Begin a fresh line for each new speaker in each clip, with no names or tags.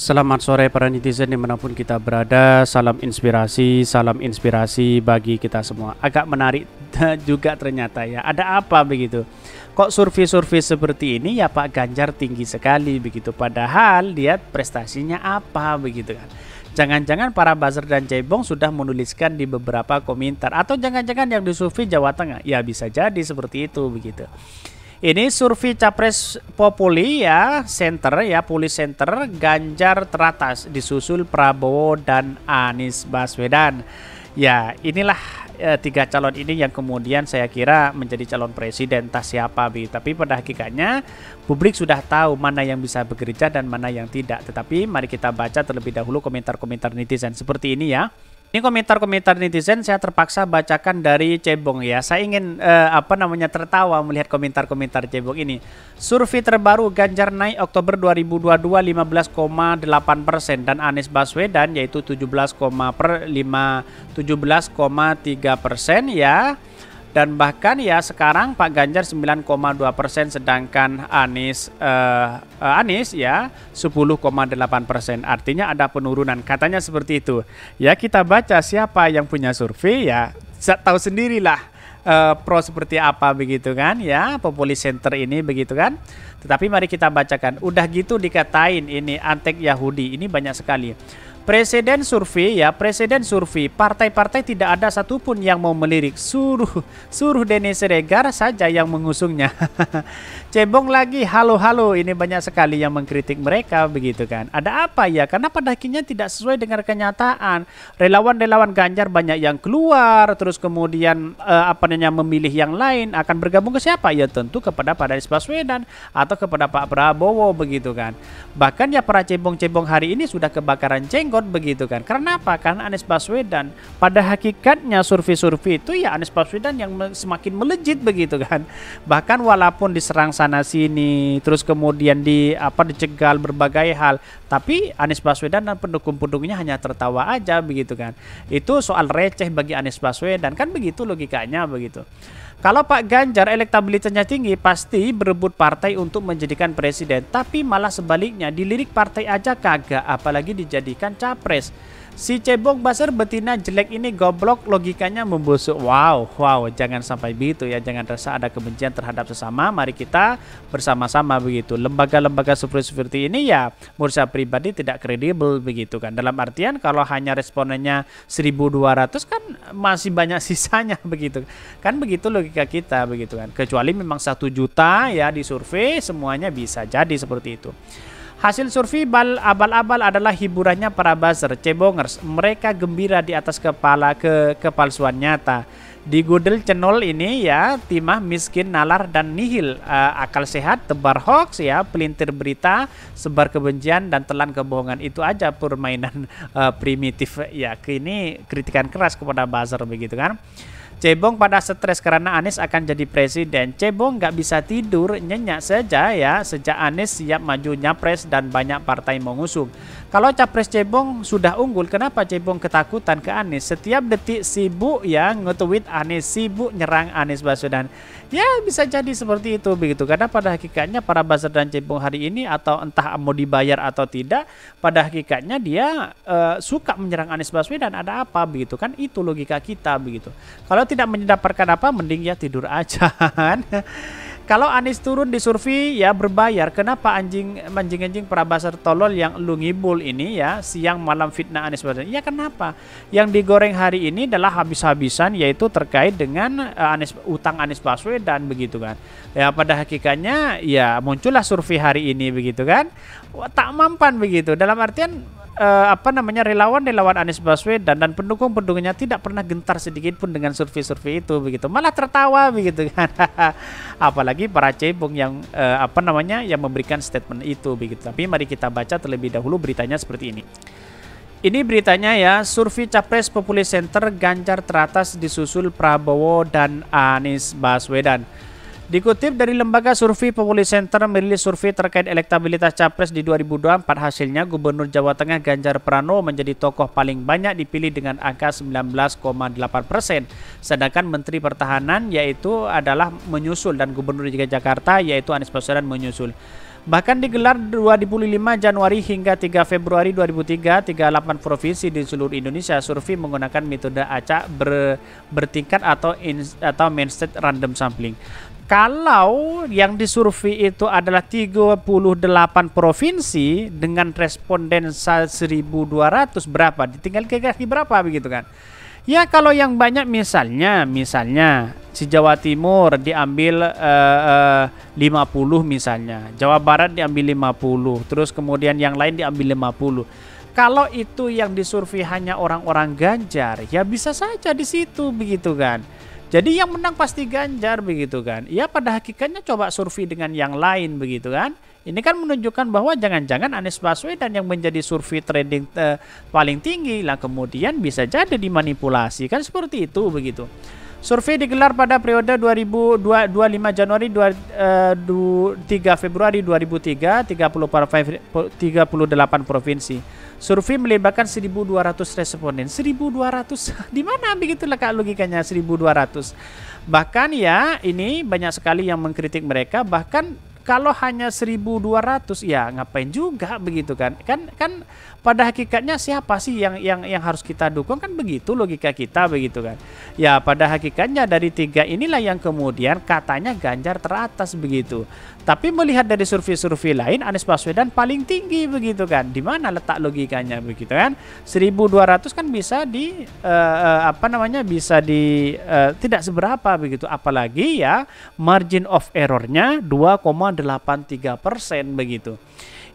Selamat sore para netizen dimanapun kita berada Salam inspirasi, salam inspirasi bagi kita semua Agak menarik juga ternyata ya Ada apa begitu? Kok survei-survei seperti ini ya Pak Ganjar tinggi sekali begitu Padahal lihat prestasinya apa begitu kan Jangan-jangan para buzzer dan cebong sudah menuliskan di beberapa komentar Atau jangan-jangan yang disurvei Jawa Tengah Ya bisa jadi seperti itu begitu ini survei capres populi ya, center ya, puli center Ganjar teratas disusul Prabowo dan Anies Baswedan. Ya, inilah e, tiga calon ini yang kemudian saya kira menjadi calon presiden tas siapa bi. Tapi pada hakikatnya publik sudah tahu mana yang bisa bekerja dan mana yang tidak. Tetapi mari kita baca terlebih dahulu komentar-komentar netizen seperti ini ya. Ini komentar-komentar netizen saya terpaksa bacakan dari Cebong ya. Saya ingin eh, apa namanya tertawa melihat komentar-komentar Cebong ini. Survei terbaru Ganjar naik Oktober 2022 15,8 persen dan Anies Baswedan yaitu 17,5 17,3 persen ya dan bahkan ya sekarang Pak Ganjar 9,2 persen sedangkan Anies uh, Anies ya 10,8 persen artinya ada penurunan katanya seperti itu ya kita baca siapa yang punya survei ya tahu sendirilah uh, pro seperti apa begitu kan ya populi center ini begitu kan tetapi mari kita bacakan udah gitu dikatain ini antek Yahudi ini banyak sekali Presiden survei ya, presiden survei. Partai-partai tidak ada satupun yang mau melirik. Suruh, suruh Denny Siregar saja yang mengusungnya. Cebong lagi, halo-halo. Ini banyak sekali yang mengkritik mereka begitu kan. Ada apa ya? Karena pada akhirnya tidak sesuai dengan kenyataan. Relawan-relawan Ganjar banyak yang keluar, terus kemudian eh, apa namanya memilih yang lain akan bergabung ke siapa? Ya tentu kepada Pak Anies Baswedan atau kepada Pak Prabowo begitu kan. Bahkan ya para cebong-cebong hari ini sudah kebakaran ceng jenggot begitu kan. Karena apa? kan Anies Baswedan pada hakikatnya survei-survei itu ya Anies Baswedan yang semakin melejit begitu kan. Bahkan walaupun diserang sana sini, terus kemudian di apa dicegal berbagai hal, tapi Anies Baswedan dan pendukung-pendukungnya hanya tertawa aja begitu kan. Itu soal receh bagi Anies Baswedan kan begitu logikanya begitu. Kalau Pak Ganjar elektabilitasnya tinggi, pasti berebut partai untuk menjadikan presiden. Tapi malah sebaliknya, dilirik partai aja kagak, apalagi dijadikan capres. Si cebok basar betina jelek ini goblok logikanya membusuk. Wow, wow, jangan sampai begitu ya. Jangan rasa ada kebencian terhadap sesama. Mari kita bersama-sama begitu. Lembaga-lembaga seperti seperti ini ya mursa pribadi tidak kredibel begitu kan. Dalam artian kalau hanya dua 1200 kan masih banyak sisanya begitu. Kan begitu logika kita begitu kan. Kecuali memang satu juta ya di survei semuanya bisa jadi seperti itu. Hasil survei abal-abal adalah hiburannya para buzzer, cebongers. Mereka gembira di atas kepala ke kepalsuan nyata. Di Google Channel ini ya, timah miskin, nalar, dan nihil. Uh, akal sehat, tebar hoax ya, pelintir berita, sebar kebencian, dan telan kebohongan. Itu aja permainan uh, primitif ya. Kini kritikan keras kepada buzzer begitu kan. Cebong pada stres karena Anies akan jadi presiden. Cebong nggak bisa tidur, nyenyak saja ya sejak Anies siap maju nyapres dan banyak partai mengusung. Kalau capres Cebong sudah unggul, kenapa Cebong ketakutan ke Anies? Setiap detik sibuk ya nge-tweet Anies, sibuk nyerang Anies Baswedan. Ya bisa jadi seperti itu begitu. Karena pada hakikatnya para Baswedan Cebong hari ini atau entah mau dibayar atau tidak, pada hakikatnya dia uh, suka menyerang Anies Baswedan. Ada apa begitu kan? Itu logika kita begitu. Kalau tidak mendapatkan apa, mending ya tidur aja. Kan? Kalau Anis turun di survei ya berbayar. Kenapa anjing anjing-anjing perabasar tolol yang lu ngibul ini ya siang malam fitnah Anis Baswedan? Ya kenapa? Yang digoreng hari ini adalah habis-habisan yaitu terkait dengan uh, eh, Anis utang Anis Baswedan begitu kan. Ya pada hakikatnya ya muncullah survei hari ini begitu kan. tak mampan begitu. Dalam artian uh, apa namanya relawan-relawan Anies Baswedan dan pendukung-pendukungnya tidak pernah gentar sedikit pun dengan survei-survei itu begitu. Malah tertawa begitu kan. Apalagi para cebong yang uh, apa namanya yang memberikan statement itu begitu. Tapi mari kita baca terlebih dahulu beritanya seperti ini. Ini beritanya ya, survei Capres Populi Center Ganjar teratas disusul Prabowo dan Anies Baswedan. Dikutip dari lembaga survei Populi Center merilis survei terkait elektabilitas capres di 2024 hasilnya Gubernur Jawa Tengah Ganjar Pranowo menjadi tokoh paling banyak dipilih dengan angka 19,8 persen. Sedangkan Menteri Pertahanan yaitu adalah menyusul dan Gubernur DKI Jakarta yaitu Anies Baswedan menyusul. Bahkan digelar 25 Januari hingga 3 Februari 2003, 38 provinsi di seluruh Indonesia survei menggunakan metode acak ber, bertingkat atau in, atau mainstream random sampling kalau yang disurvei itu adalah 38 provinsi dengan responden 1200 berapa ditinggal kaki berapa begitu kan ya kalau yang banyak misalnya misalnya si Jawa Timur diambil uh, uh, 50 misalnya Jawa Barat diambil 50 terus kemudian yang lain diambil 50 kalau itu yang disurvei hanya orang-orang Ganjar ya bisa saja di situ begitu kan jadi yang menang pasti Ganjar begitu kan. Ya pada hakikatnya coba survei dengan yang lain begitu kan. Ini kan menunjukkan bahwa jangan-jangan Anies Baswedan yang menjadi survei trading eh, paling tinggi lah kemudian bisa jadi dimanipulasi kan seperti itu begitu. Survei digelar pada periode 2025 Januari 3 eh, Februari 2003 30, 38 provinsi. Survei melibatkan 1.200 responden. 1.200 di mana begitulah kak logikanya 1.200. Bahkan ya ini banyak sekali yang mengkritik mereka bahkan kalau hanya 1200 ya ngapain juga begitu kan kan kan pada hakikatnya siapa sih yang yang yang harus kita dukung kan begitu logika kita begitu kan ya pada hakikatnya dari tiga inilah yang kemudian katanya Ganjar teratas begitu tapi melihat dari survei-survei lain Anies Baswedan paling tinggi begitu kan di mana letak logikanya begitu kan 1200 kan bisa di uh, uh, apa namanya bisa di uh, tidak seberapa begitu apalagi ya margin of errornya 2, 0,83% begitu.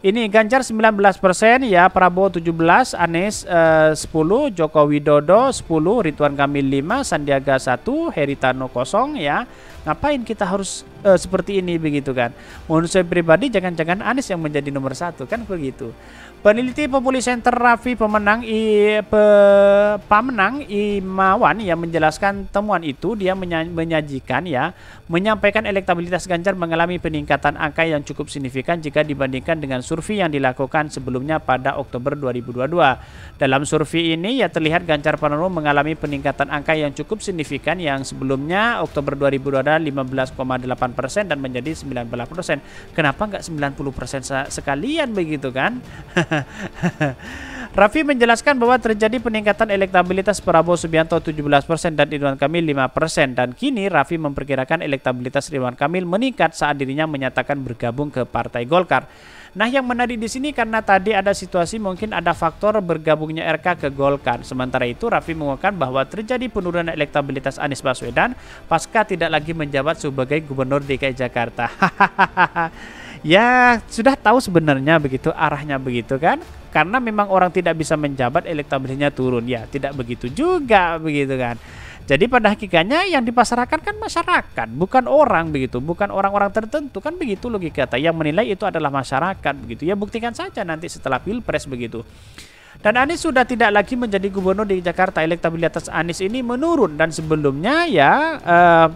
Ini Ganjar 19 ya Prabowo 17, Anies eh, 10, Joko Widodo 10, Ridwan Kamil 5, Sandiaga 1, Heritano 0 ya. Ngapain kita harus uh, seperti ini begitu kan. Menurut saya pribadi jangan-jangan Anies yang menjadi nomor satu kan begitu. Peneliti Populi Center Raffi pemenang I, pe, Pamenang Imawan yang menjelaskan temuan itu dia menyajikan ya menyampaikan elektabilitas Ganjar mengalami peningkatan angka yang cukup signifikan jika dibandingkan dengan survei yang dilakukan sebelumnya pada Oktober 2022. Dalam survei ini ya terlihat Ganjar Pranowo mengalami peningkatan angka yang cukup signifikan yang sebelumnya Oktober 2022 15,8 persen dan menjadi 98 persen. Kenapa nggak 90 persen sekalian begitu kan? Raffi menjelaskan bahwa terjadi peningkatan elektabilitas Prabowo Subianto 17% dan Ridwan Kamil 5% dan kini Raffi memperkirakan elektabilitas Ridwan Kamil meningkat saat dirinya menyatakan bergabung ke Partai Golkar. Nah, yang menarik di sini karena tadi ada situasi mungkin ada faktor bergabungnya RK ke Golkar. Sementara itu Raffi mengungkapkan bahwa terjadi penurunan elektabilitas Anies Baswedan pasca tidak lagi menjabat sebagai gubernur DKI Jakarta. ya sudah tahu sebenarnya begitu arahnya begitu kan karena memang orang tidak bisa menjabat elektabilitasnya turun ya tidak begitu juga begitu kan jadi pada hakikatnya yang dipasarkan kan masyarakat, bukan orang begitu, bukan orang-orang tertentu kan begitu logika kata. Yang menilai itu adalah masyarakat begitu. Ya buktikan saja nanti setelah pilpres begitu. Dan Anies sudah tidak lagi menjadi gubernur di Jakarta. Elektabilitas Anies ini menurun dan sebelumnya ya eh,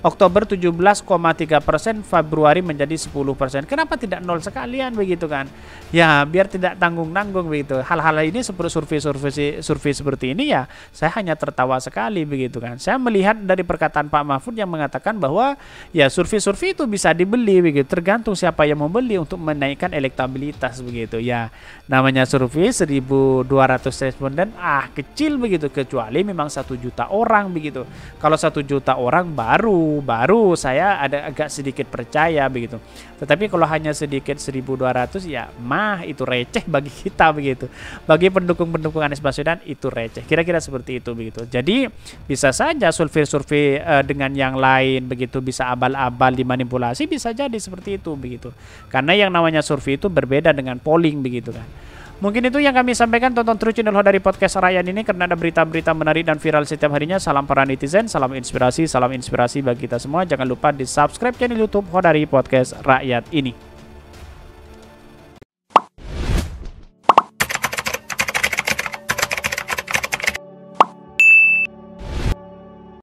Oktober 17,3 persen, Februari menjadi 10 persen. Kenapa tidak nol sekalian begitu kan? Ya biar tidak tanggung-nanggung begitu. Hal-hal ini seperti survei-survei survei seperti ini ya, saya hanya tertawa sekali begitu kan. Saya melihat dari perkataan Pak Mahfud yang mengatakan bahwa ya survei-survei itu bisa dibeli begitu, tergantung siapa yang membeli untuk menaikkan elektabilitas begitu ya. Namanya survei 1.200 responden ah kecil begitu kecuali memang satu juta orang begitu. Kalau satu juta orang baru baru saya ada agak sedikit percaya begitu. Tetapi kalau hanya sedikit 1200 ya mah itu receh bagi kita begitu. Bagi pendukung-pendukung Anies Baswedan itu receh. Kira-kira seperti itu begitu. Jadi bisa saja survei-survei uh, dengan yang lain begitu bisa abal-abal dimanipulasi bisa jadi seperti itu begitu. Karena yang namanya survei itu berbeda dengan polling begitu kan. Mungkin itu yang kami sampaikan tonton terus Channel Ho dari podcast Rayan ini karena ada berita-berita menarik dan viral setiap harinya. Salam para netizen, salam inspirasi, salam inspirasi bagi kita semua. Jangan lupa di subscribe channel YouTube Ho dari podcast Rakyat ini.